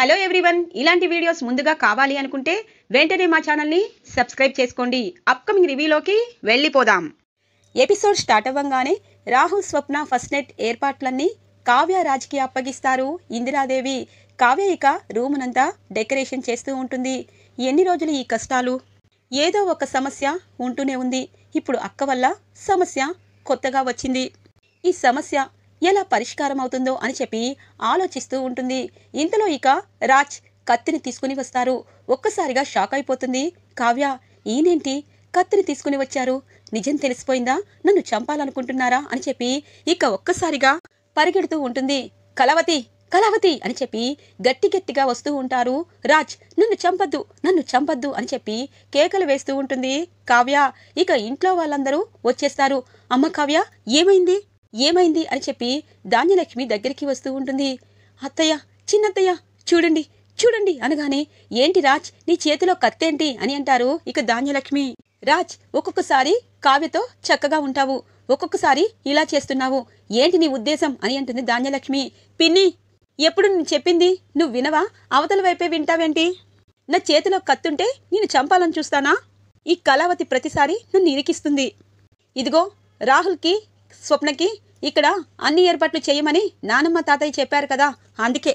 hello everyone ఇలాంటి videos ముందుగా కావాలి అనుకుంటే వెంటనే మా ఛానల్ని సబ్స్క్రైబ్ చేసుకోండి అప్కమింగ్ రివ్యూలోకి వెళ్ళిపోదాం ఎపిసోడ్ స్టార్ట్ అవ్వంగానే రాహుల్ స్వప్న ఫస్ట్ నెట్ ఏర్పాట్లన్నీ కావ్య రాజ్కి అప్పగిస్తారు ఇందిరాదేవి కావ్య ఇక రూమునంతా డెకరేషన్ చేస్తూ ఉంటుంది ఎన్ని రోజులు ఈ కష్టాలు ఏదో ఒక సమస్య ఉంటూనే ఉంది ఇప్పుడు అక్క వల్ల సమస్య కొత్తగా వచ్చింది ఈ సమస్య ఎలా పరిష్కారం అవుతుందో అని చెప్పి ఆలోచిస్తూ ఉంటుంది ఇంతలో ఇక రాజ్ కత్తిని తీసుకుని వస్తారు ఒక్కసారిగా షాక్ అయిపోతుంది కావ్య ఈనేంటి కత్తిని తీసుకుని వచ్చారు నిజం తెలిసిపోయిందా నన్ను చంపాలనుకుంటున్నారా అని చెప్పి ఇక ఒక్కసారిగా పరిగెడుతూ ఉంటుంది కలవతి కళావతి అని చెప్పి గట్టి గట్టిగా వస్తూ ఉంటారు రాజ్ నన్ను చంపద్దు నన్ను చంపద్దు అని చెప్పి కేకలు వేస్తూ ఉంటుంది కావ్య ఇక ఇంట్లో వాళ్ళందరూ వచ్చేస్తారు అమ్మ కావ్య ఏమైంది ఏమైంది అని చెప్పి ధాన్యలక్ష్మి దగ్గరికి వస్తూ ఉంటుంది అత్తయ్య చిన్నత్తయ్య చూడండి చూడండి అనగానే ఏంటి రాజ్ నీ చేతిలో కత్తేంటి అని అంటారు ఇక ధాన్యలక్ష్మి రాజ్ ఒక్కొక్కసారి కావ్యతో చక్కగా ఉంటావు ఒక్కొక్కసారి ఇలా చేస్తున్నావు ఏంటి నీ ఉద్దేశం అని అంటుంది ధాన్యలక్ష్మి పిన్ని ఎప్పుడు నేను చెప్పింది నువ్వు వినవా అవతల వైపే వింటావేంటి నా చేతిలో కత్తుంటే నేను చంపాలని చూస్తానా ఈ కళావతి ప్రతిసారి నన్ను ఇరికిస్తుంది ఇదిగో రాహుల్కి స్వప్నకి ఇక్కడ అన్ని ఏర్పాట్లు చేయమని నానమ్మ తాతయ్య చెప్పారు కదా అందుకే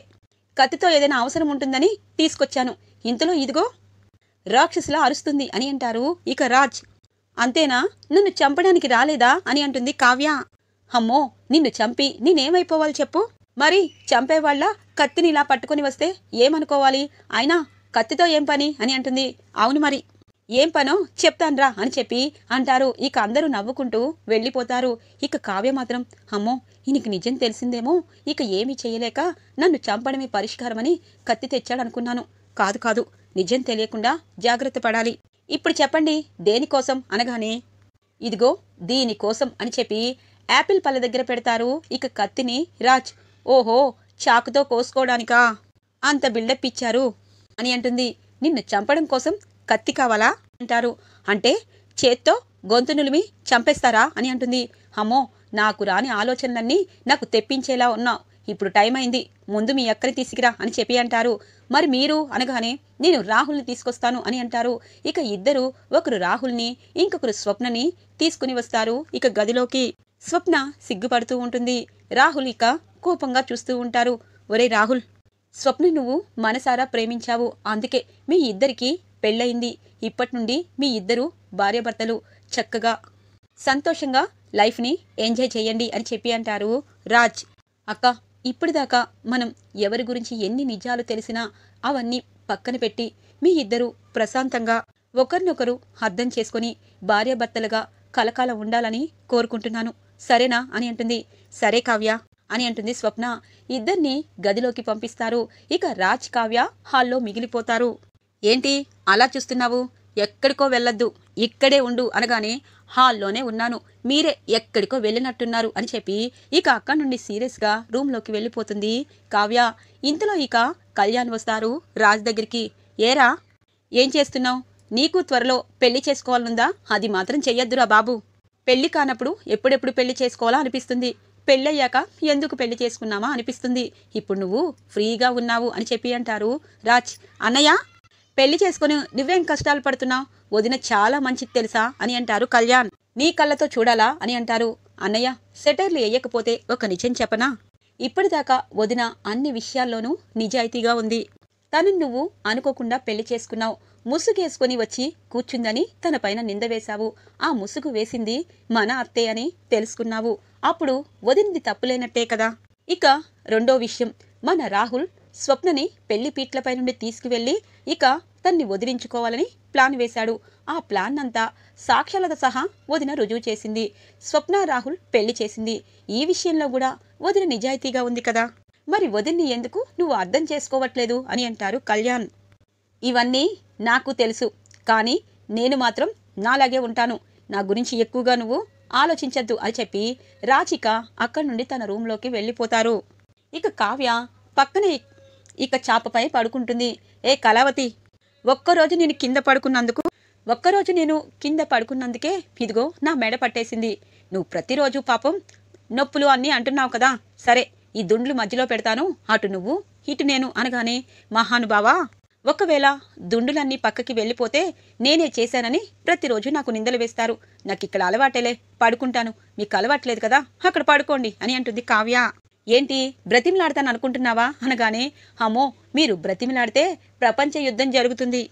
కత్తితో ఏదైనా అవసరం ఉంటుందని తీసుకొచ్చాను ఇంతలో ఇదిగో రాక్షసులా అరుస్తుంది అని అంటారు ఇక రాజ్ అంతేనా నన్ను చంపడానికి రాలేదా అని అంటుంది కావ్య అమ్మో నిన్ను చంపి నేనేమైపోవాలి చెప్పు మరి చంపేవాళ్ళ కత్తిని ఇలా పట్టుకుని వస్తే ఏమనుకోవాలి అయినా కత్తితో ఏం పని అని అంటుంది అవును మరి ఏం పనో చెప్తాన్రా అని చెప్పి అంటారు ఇక అందరూ నవ్వుకుంటూ వెళ్ళిపోతారు ఇక కావ్య మాత్రం అమ్మో ఈయనకి నిజం తెలిసిందేమో ఇక ఏమీ చేయలేక నన్ను చంపడమే పరిష్కారమని కత్తి తెచ్చాడనుకున్నాను కాదు కాదు నిజం తెలియకుండా జాగ్రత్త పడాలి ఇప్పుడు చెప్పండి దేనికోసం అనగానే ఇదిగో దీనికోసం అని చెప్పి యాపిల్ పళ్ళ దగ్గర పెడతారు ఇక కత్తిని రాజ్ ఓహో చాకుతో కోసుకోవడానికా అంత బిల్డప్ ఇచ్చారు అని అంటుంది నిన్ను చంపడం కోసం కత్తి కావాలా అంటారు అంటే చేత్తో గొంతు నులిమి చంపేస్తారా అని అంటుంది అమ్మో నాకు రాని ఆలోచనలన్నీ నాకు తెప్పించేలా ఉన్నావు ఇప్పుడు టైం అయింది ముందు మీ అక్కని తీసుకురా అని చెప్పి అంటారు మరి మీరు అనగానే నేను రాహుల్ని తీసుకొస్తాను అని అంటారు ఇక ఇద్దరు ఒకరు రాహుల్ని ఇంకొకరు స్వప్నని తీసుకుని వస్తారు ఇక గదిలోకి స్వప్న సిగ్గుపడుతూ ఉంటుంది రాహుల్ ఇక కోపంగా చూస్తూ ఉంటారు ఒరే రాహుల్ స్వప్న నువ్వు మనసారా ప్రేమించావు అందుకే మీ ఇద్దరికీ పెళ్ళయింది ఇప్పటి నుండి మీ ఇద్దరు భార్యాభర్తలు చక్కగా సంతోషంగా లైఫ్ని ఎంజాయ్ చేయండి అని చెప్పి అంటారు రాజ్ అక్క ఇప్పటిదాకా మనం ఎవరి గురించి ఎన్ని నిజాలు తెలిసినా అవన్నీ పక్కన పెట్టి మీ ఇద్దరు ప్రశాంతంగా ఒకరినొకరు అర్థం చేసుకుని భార్యాభర్తలుగా కలకాలం ఉండాలని కోరుకుంటున్నాను సరేనా అని అంటుంది సరే కావ్య అని అంటుంది స్వప్న ఇద్దరిని గదిలోకి పంపిస్తారు ఇక రాజ్ కావ్య హాల్లో మిగిలిపోతారు ఏంటి అలా చూస్తున్నావు ఎక్కడికో వెళ్ళొద్దు ఇక్కడే ఉండు అనగానే హాల్లోనే ఉన్నాను మీరే ఎక్కడికో వెళ్ళినట్టున్నారు అని చెప్పి ఇక అక్కడి నుండి సీరియస్గా రూమ్లోకి వెళ్ళిపోతుంది కావ్య ఇంతలో ఇక కళ్యాణ్ వస్తారు రాజ్ దగ్గరికి ఏరా ఏం చేస్తున్నావు నీకు త్వరలో పెళ్లి చేసుకోవాలనుందా అది మాత్రం చెయ్యొద్దురా బాబు పెళ్లి కానప్పుడు ఎప్పుడెప్పుడు పెళ్లి చేసుకోవాలా అనిపిస్తుంది పెళ్ళయ్యాక ఎందుకు పెళ్లి చేసుకున్నామా అనిపిస్తుంది ఇప్పుడు నువ్వు ఫ్రీగా ఉన్నావు అని చెప్పి అంటారు రాజ్ అన్నయ్య పెళ్లి చేసుకుని నువ్వేం కష్టాలు పడుతున్నావు వదిన చాలా మంచిది తెలుసా అని అంటారు కళ్యాణ్ నీ కళ్ళతో చూడాలా అని అంటారు అన్నయ్య సెటర్లు వేయకపోతే ఒక నిజం చెప్పనా ఇప్పటిదాకా వదిన అన్ని విషయాల్లోనూ నిజాయితీగా ఉంది తను నువ్వు అనుకోకుండా పెళ్లి చేసుకున్నావు ముసుగేసుకుని వచ్చి కూర్చుందని తన పైన నింద వేశావు ఆ ముసుగు వేసింది మన అత్తే అని తెలుసుకున్నావు అప్పుడు వదినది తప్పులేనట్టే కదా ఇక రెండో విషయం మన రాహుల్ స్వప్నని పెళ్లి పీట్లపై నుండి తీసుకువెళ్ళి ఇక తన్ని వదిలించుకోవాలని ప్లాన్ వేశాడు ఆ ప్లాన్ అంతా సాక్ష్యాలత సహా వదిన రుజువు చేసింది స్వప్న రాహుల్ పెళ్లి చేసింది ఈ విషయంలో కూడా వదిన నిజాయితీగా ఉంది కదా మరి వదిన్ని ఎందుకు నువ్వు అర్థం చేసుకోవట్లేదు అని అంటారు కళ్యాణ్ ఇవన్నీ నాకు తెలుసు కానీ నేను మాత్రం నాలాగే ఉంటాను నా గురించి ఎక్కువగా నువ్వు ఆలోచించద్దు అని చెప్పి రాచిక అక్కడి నుండి తన రూంలోకి వెళ్ళిపోతారు ఇక కావ్య పక్కనే ఇక చాపపై పడుకుంటుంది ఏ కళావతి ఒక్కరోజు నేను కింద పడుకున్నందుకు ఒక్కరోజు నేను కింద పడుకున్నందుకే ఇదిగో నా మెడ పట్టేసింది నువ్వు ప్రతిరోజు పాపం నొప్పులు అన్నీ అంటున్నావు కదా సరే ఈ దుండ్లు మధ్యలో పెడతాను అటు నువ్వు ఇటు నేను అనగానే మహానుభావా ఒకవేళ దుండులన్నీ పక్కకి వెళ్ళిపోతే నేనే చేశానని ప్రతిరోజు నాకు నిందలు వేస్తారు నాకు ఇక్కడ అలవాటేలే పడుకుంటాను మీకు అలవాట్లేదు కదా అక్కడ పడుకోండి అని అంటుంది కావ్య ఏంటి బ్రతిమిలాడతాను అనుకుంటున్నావా అనగానే అమ్మో మీరు బ్రతిమిలాడితే ప్రపంచ యుద్ధం జరుగుతుంది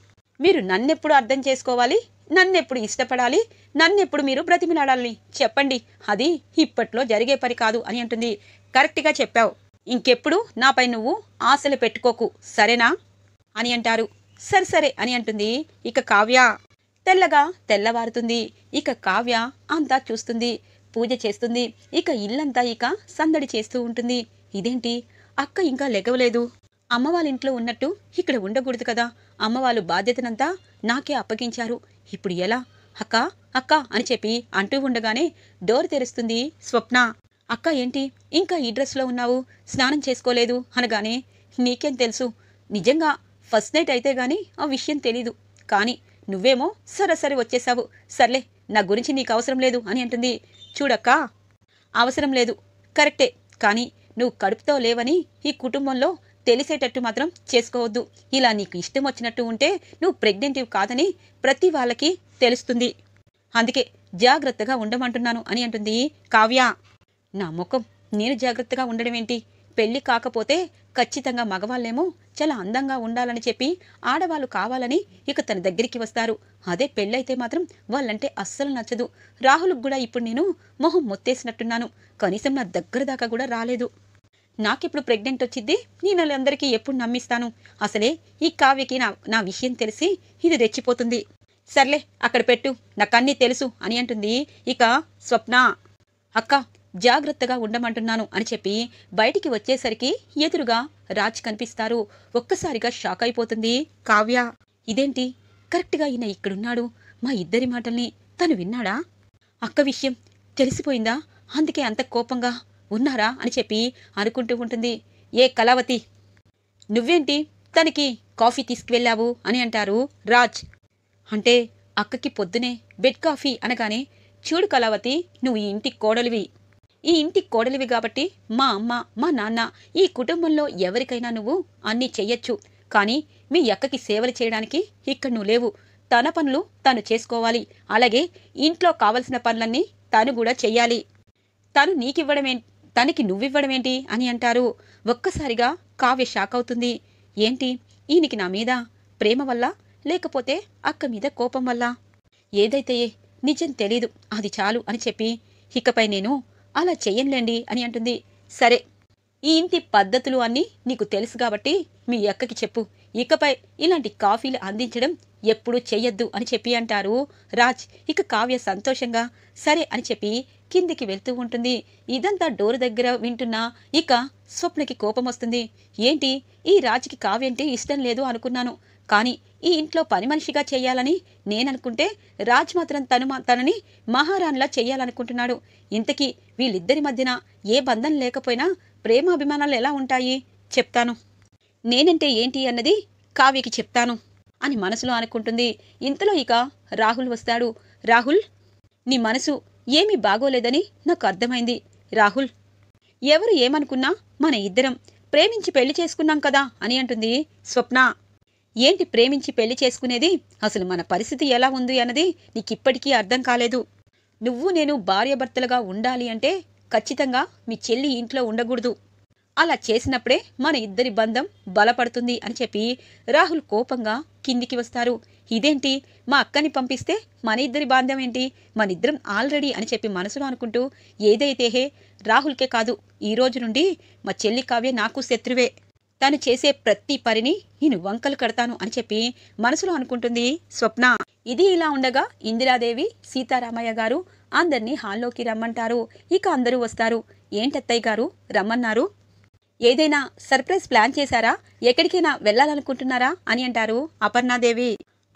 మీరు నన్నెప్పుడు అర్థం చేసుకోవాలి నన్నెప్పుడు ఇష్టపడాలి నన్నెప్పుడు మీరు బ్రతిమిలాడాలని చెప్పండి అది ఇప్పట్లో జరిగే పని కాదు అని అంటుంది కరెక్ట్గా చెప్పావు ఇంకెప్పుడు నాపై నువ్వు ఆశలు పెట్టుకోకు సరేనా అని అంటారు సరే సరే అని అంటుంది ఇక కావ్య తెల్లగా తెల్లవారుతుంది ఇక కావ్య అంతా చూస్తుంది పూజ చేస్తుంది ఇక ఇల్లంతా ఇక సందడి చేస్తూ ఉంటుంది ఇదేంటి అక్క ఇంకా లెగవలేదు అమ్మవాళ్ళింట్లో ఉన్నట్టు ఇక్కడ ఉండకూడదు కదా అమ్మవాళ్ళు బాధ్యతనంతా నాకే అప్పగించారు ఇప్పుడు ఎలా అక్క అక్క అని చెప్పి అంటూ ఉండగానే డోర్ తెరుస్తుంది స్వప్న అక్క ఏంటి ఇంకా ఈ డ్రెస్లో ఉన్నావు స్నానం చేసుకోలేదు అనగానే నీకేం తెలుసు నిజంగా ఫస్ట్ నైట్ అయితే గాని ఆ విషయం తెలీదు కానీ నువ్వేమో సరసరి వచ్చేసావు సర్లే నా గురించి నీకు అవసరం లేదు అని అంటుంది చూడక్కా అవసరం లేదు కరెక్టే కానీ నువ్వు కడుపుతో లేవని ఈ కుటుంబంలో తెలిసేటట్టు మాత్రం చేసుకోవద్దు ఇలా నీకు ఇష్టం వచ్చినట్టు ఉంటే నువ్వు ప్రెగ్నెంటివ్ కాదని ప్రతి వాళ్ళకి తెలుస్తుంది అందుకే జాగ్రత్తగా ఉండమంటున్నాను అని అంటుంది కావ్య నా ముఖం నేను జాగ్రత్తగా ఉండడం ఏంటి పెళ్లి కాకపోతే ఖచ్చితంగా మగవాళ్ళేమో చాలా అందంగా ఉండాలని చెప్పి ఆడవాళ్ళు కావాలని ఇక తన దగ్గరికి వస్తారు అదే పెళ్ళైతే మాత్రం వాళ్ళంటే అస్సలు నచ్చదు రాహుల్కి కూడా ఇప్పుడు నేను మొహం మొత్తేసినట్టున్నాను కనీసం నా దగ్గర దాకా కూడా రాలేదు నాకెప్పుడు ప్రెగ్నెంట్ వచ్చింది నేను వాళ్ళందరికీ ఎప్పుడు నమ్మిస్తాను అసలే ఈ కావ్యకి నా నా విషయం తెలిసి ఇది రెచ్చిపోతుంది సర్లే అక్కడ పెట్టు నాకన్నీ తెలుసు అని అంటుంది ఇక స్వప్న అక్క జాగ్రత్తగా ఉండమంటున్నాను అని చెప్పి బయటికి వచ్చేసరికి ఎదురుగా రాజ్ కనిపిస్తారు ఒక్కసారిగా షాక్ అయిపోతుంది కావ్య ఇదేంటి కరెక్ట్గా ఈయన ఇక్కడున్నాడు మా ఇద్దరి మాటల్ని తను విన్నాడా అక్క విషయం తెలిసిపోయిందా అందుకే అంత కోపంగా ఉన్నారా అని చెప్పి అనుకుంటూ ఉంటుంది ఏ కళావతి నువ్వేంటి తనకి కాఫీ తీసుకువెళ్ళావు అని అంటారు రాజ్ అంటే అక్కకి పొద్దునే బెడ్ కాఫీ అనగానే చూడు కళావతి నువ్వు ఈ ఇంటి కోడలివి ఈ ఇంటి కోడలివి కాబట్టి మా అమ్మ మా నాన్న ఈ కుటుంబంలో ఎవరికైనా నువ్వు అన్నీ చెయ్యొచ్చు కానీ మీ అక్కకి సేవలు చేయడానికి ఇక్కడ నువ్వు లేవు తన పనులు తను చేసుకోవాలి అలాగే ఇంట్లో కావలసిన పనులన్నీ తను కూడా చెయ్యాలి తను నీకివ్వడమే తనకి నువ్వివ్వడమేంటి అని అంటారు ఒక్కసారిగా కావ్య షాక్ అవుతుంది ఏంటి ఈయనకి నా మీద ప్రేమ వల్ల లేకపోతే అక్క మీద కోపం వల్ల ఏదైతే నిజం తెలీదు అది చాలు అని చెప్పి ఇకపై నేను అలా చెయ్యండి అని అంటుంది సరే ఈ ఇంటి పద్ధతులు అన్నీ నీకు తెలుసు కాబట్టి మీ అక్కకి చెప్పు ఇకపై ఇలాంటి కాఫీలు అందించడం ఎప్పుడూ చెయ్యొద్దు అని చెప్పి అంటారు రాజ్ ఇక కావ్య సంతోషంగా సరే అని చెప్పి కిందికి వెళ్తూ ఉంటుంది ఇదంతా డోర్ దగ్గర వింటున్నా ఇక స్వప్నకి కోపం వస్తుంది ఏంటి ఈ రాజ్కి కావ్యంటే ఇష్టం లేదు అనుకున్నాను కానీ ఈ ఇంట్లో పని మనిషిగా చేయాలని నేననుకుంటే రాజ్ మాత్రం తను తనని మహారాణిలా చేయాలనుకుంటున్నాడు ఇంతకీ వీళ్ళిద్దరి మధ్యన ఏ బంధం లేకపోయినా ప్రేమాభిమానాలు ఎలా ఉంటాయి చెప్తాను నేనంటే ఏంటి అన్నది కావ్యకి చెప్తాను అని మనసులో అనుకుంటుంది ఇంతలో ఇక రాహుల్ వస్తాడు రాహుల్ నీ మనసు ఏమీ బాగోలేదని నాకు అర్థమైంది రాహుల్ ఎవరు ఏమనుకున్నా మన ఇద్దరం ప్రేమించి పెళ్లి చేసుకున్నాం కదా అని అంటుంది స్వప్న ఏంటి ప్రేమించి పెళ్లి చేసుకునేది అసలు మన పరిస్థితి ఎలా ఉంది అన్నది నీకిప్పటికీ అర్థం కాలేదు నువ్వు నేను భార్యాభర్తలుగా ఉండాలి అంటే ఖచ్చితంగా మీ చెల్లి ఇంట్లో ఉండకూడదు అలా చేసినప్పుడే మన ఇద్దరి బంధం బలపడుతుంది అని చెప్పి రాహుల్ కోపంగా కిందికి వస్తారు ఇదేంటి మా అక్కని పంపిస్తే మన ఇద్దరి బాంధం ఏంటి మన ఇద్దరం ఆల్రెడీ అని చెప్పి మనసులో అనుకుంటూ ఏదైతే హే రాహుల్కే కాదు ఈ రోజు నుండి మా చెల్లి కావ్య నాకు శత్రువే తను చేసే ప్రతి పనిని నేను వంకలు కడతాను అని చెప్పి మనసులో అనుకుంటుంది స్వప్న ఇది ఇలా ఉండగా ఇందిరాదేవి సీతారామయ్య గారు అందరినీ హాల్లోకి రమ్మంటారు ఇక అందరూ వస్తారు ఏంటత్తయ్య గారు రమ్మన్నారు ఏదైనా సర్ప్రైజ్ ప్లాన్ చేశారా ఎక్కడికైనా వెళ్ళాలనుకుంటున్నారా అని అంటారు అపర్ణాదేవి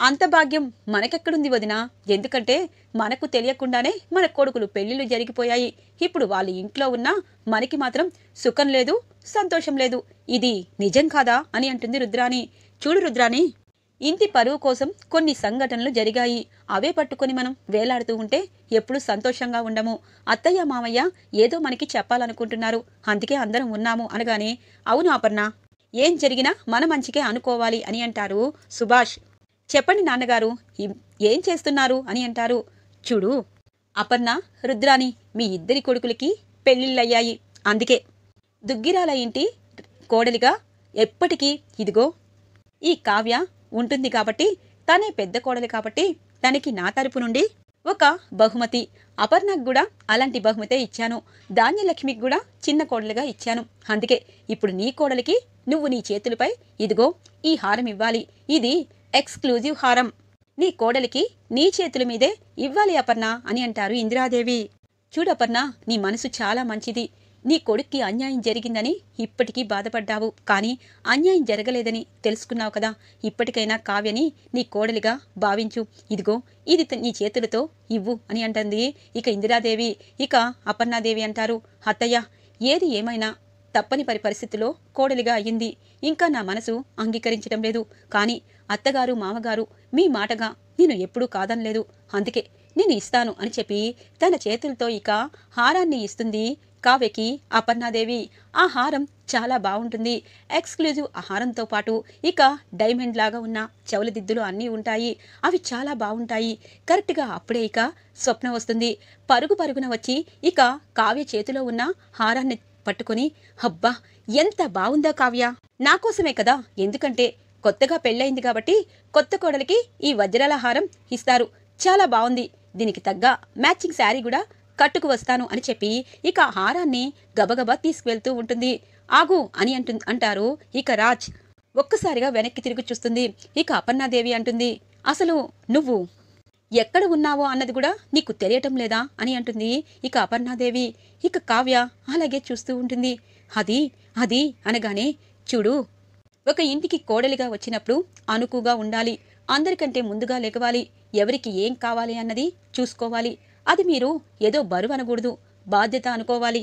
అంత భాగ్యం మనకెక్కడుంది వదిన ఎందుకంటే మనకు తెలియకుండానే మన కొడుకులు పెళ్లిళ్ళు జరిగిపోయాయి ఇప్పుడు వాళ్ళ ఇంట్లో ఉన్నా మనకి మాత్రం సుఖం లేదు సంతోషం లేదు ఇది నిజం కాదా అని అంటుంది రుద్రాణి చూడు రుద్రాణి ఇంటి పరువు కోసం కొన్ని సంఘటనలు జరిగాయి అవే పట్టుకొని మనం వేలాడుతూ ఉంటే ఎప్పుడు సంతోషంగా ఉండము అత్తయ్య మామయ్య ఏదో మనకి చెప్పాలనుకుంటున్నారు అందుకే అందరం ఉన్నాము అనగానే అవును అపర్ణ ఏం జరిగినా మన మంచికే అనుకోవాలి అని అంటారు సుభాష్ చెప్పండి నాన్నగారు ఏం చేస్తున్నారు అని అంటారు చూడు అపర్ణ రుద్రాని మీ ఇద్దరి కొడుకులకి పెళ్ళిళ్ళయ్యాయి అందుకే దుగ్గిరాల ఇంటి కోడలిగా ఎప్పటికీ ఇదిగో ఈ కావ్య ఉంటుంది కాబట్టి తనే పెద్ద కోడలి కాబట్టి తనకి నా తరపు నుండి ఒక బహుమతి అపర్ణకు కూడా అలాంటి బహుమతే ఇచ్చాను ధాన్యలక్ష్మికి కూడా చిన్న కోడలుగా ఇచ్చాను అందుకే ఇప్పుడు నీ కోడలికి నువ్వు నీ చేతులపై ఇదిగో ఈ హారం ఇవ్వాలి ఇది ఎక్స్క్లూజివ్ హారం నీ కోడలికి నీ చేతుల మీదే ఇవ్వాలి అపర్ణ అని అంటారు ఇందిరాదేవి చూడపర్ణ నీ మనసు చాలా మంచిది నీ కొడుక్కి అన్యాయం జరిగిందని ఇప్పటికీ బాధపడ్డావు కానీ అన్యాయం జరగలేదని తెలుసుకున్నావు కదా ఇప్పటికైనా కావ్యని నీ కోడలిగా భావించు ఇదిగో ఇది నీ చేతులతో ఇవ్వు అని అంటుంది ఇక ఇందిరాదేవి ఇక అపర్ణాదేవి అంటారు అత్తయ్య ఏది ఏమైనా తప్పనిపరి పరిస్థితిలో కోడలిగా అయ్యింది ఇంకా నా మనసు అంగీకరించడం లేదు కానీ అత్తగారు మామగారు మీ మాటగా నేను ఎప్పుడూ కాదనలేదు అందుకే నేను ఇస్తాను అని చెప్పి తన చేతులతో ఇక హారాన్ని ఇస్తుంది కావ్యకి అపర్ణాదేవి ఆ హారం చాలా బాగుంటుంది ఎక్స్క్లూజివ్ ఆహారంతో పాటు ఇక డైమండ్ లాగా ఉన్న చెవులదిద్దులు అన్నీ ఉంటాయి అవి చాలా బాగుంటాయి కరెక్ట్గా అప్పుడే ఇక స్వప్నం వస్తుంది పరుగు పరుగున వచ్చి ఇక కావ్య చేతిలో ఉన్న హారాన్ని పట్టుకుని హబ్బా ఎంత బావుందా కావ్య నాకోసమే కదా ఎందుకంటే కొత్తగా పెళ్ళయింది కాబట్టి కొత్త కోడలికి ఈ వజ్రాల హారం ఇస్తారు చాలా బాగుంది దీనికి తగ్గ మ్యాచింగ్ శారీ కూడా కట్టుకు వస్తాను అని చెప్పి ఇక హారాన్ని గబగబా తీసుకువెళ్తూ ఉంటుంది ఆగు అని అంటు అంటారు ఇక రాజ్ ఒక్కసారిగా వెనక్కి తిరిగి చూస్తుంది ఇక అపర్ణాదేవి అంటుంది అసలు నువ్వు ఎక్కడ ఉన్నావో అన్నది కూడా నీకు తెలియటం లేదా అని అంటుంది ఇక అపర్ణాదేవి ఇక కావ్య అలాగే చూస్తూ ఉంటుంది అది అది అనగానే చూడు ఒక ఇంటికి కోడలిగా వచ్చినప్పుడు అనుకుగా ఉండాలి అందరికంటే ముందుగా లెగవాలి ఎవరికి ఏం కావాలి అన్నది చూసుకోవాలి అది మీరు ఏదో బరువు అనకూడదు బాధ్యత అనుకోవాలి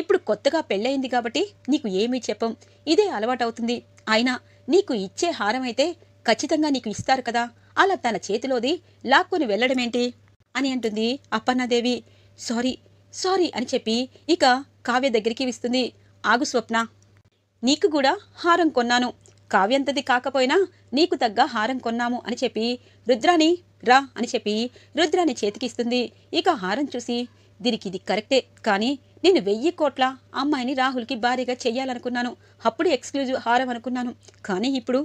ఇప్పుడు కొత్తగా పెళ్ళయింది కాబట్టి నీకు ఏమీ చెప్పం ఇదే అలవాటవుతుంది అయినా నీకు ఇచ్చే హారం అయితే ఖచ్చితంగా నీకు ఇస్తారు కదా అలా తన చేతిలోది లాక్కుని వెళ్ళడమేంటి అని అంటుంది అప్పన్నాదేవి సారీ సారీ అని చెప్పి ఇక కావ్య దగ్గరికి విస్తుంది ఆగు స్వప్న నీకు కూడా హారం కొన్నాను కావ్యంతది కాకపోయినా నీకు తగ్గ హారం కొన్నాము అని చెప్పి రుద్రాని రా అని చెప్పి రుద్రాని చేతికిస్తుంది ఇక హారం చూసి దీనికి ఇది కరెక్టే కానీ నేను వెయ్యి కోట్ల అమ్మాయిని రాహుల్కి భారీగా చెయ్యాలనుకున్నాను అప్పుడు ఎక్స్క్లూజివ్ హారం అనుకున్నాను కానీ ఇప్పుడు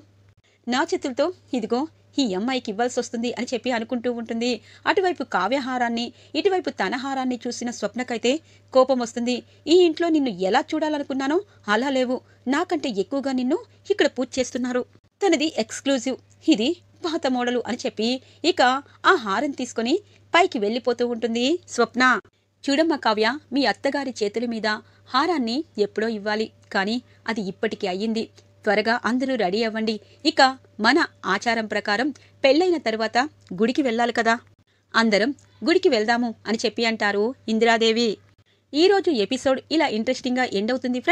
నా చేతులతో ఇదిగో ఈ అమ్మాయికి ఇవ్వాల్సి వస్తుంది అని చెప్పి అనుకుంటూ ఉంటుంది అటువైపు కావ్యహారాన్ని ఇటువైపు తనహారాన్ని చూసిన స్వప్నకైతే కోపం వస్తుంది ఈ ఇంట్లో నిన్ను ఎలా చూడాలనుకున్నానో అలా లేవు నాకంటే ఎక్కువగా నిన్ను ఇక్కడ పూజ చేస్తున్నారు తనది ఎక్స్క్లూజివ్ ఇది పాత మోడలు అని చెప్పి ఇక ఆ హారం తీసుకొని పైకి వెళ్ళిపోతూ ఉంటుంది స్వప్న చూడమ్మ కావ్య మీ అత్తగారి చేతుల మీద హారాన్ని ఎప్పుడో ఇవ్వాలి కానీ అది ఇప్పటికీ అయ్యింది త్వరగా అందరూ రెడీ అవ్వండి ఇక మన ఆచారం ప్రకారం పెళ్ళైన తర్వాత గుడికి వెళ్ళాలి కదా అందరం గుడికి వెళ్దాము అని చెప్పి అంటారు ఇందిరాదేవి ఈరోజు ఎపిసోడ్ ఇలా ఇంట్రెస్టింగ్గా ఎండ్ అవుతుంది ఫ్రెండ్స్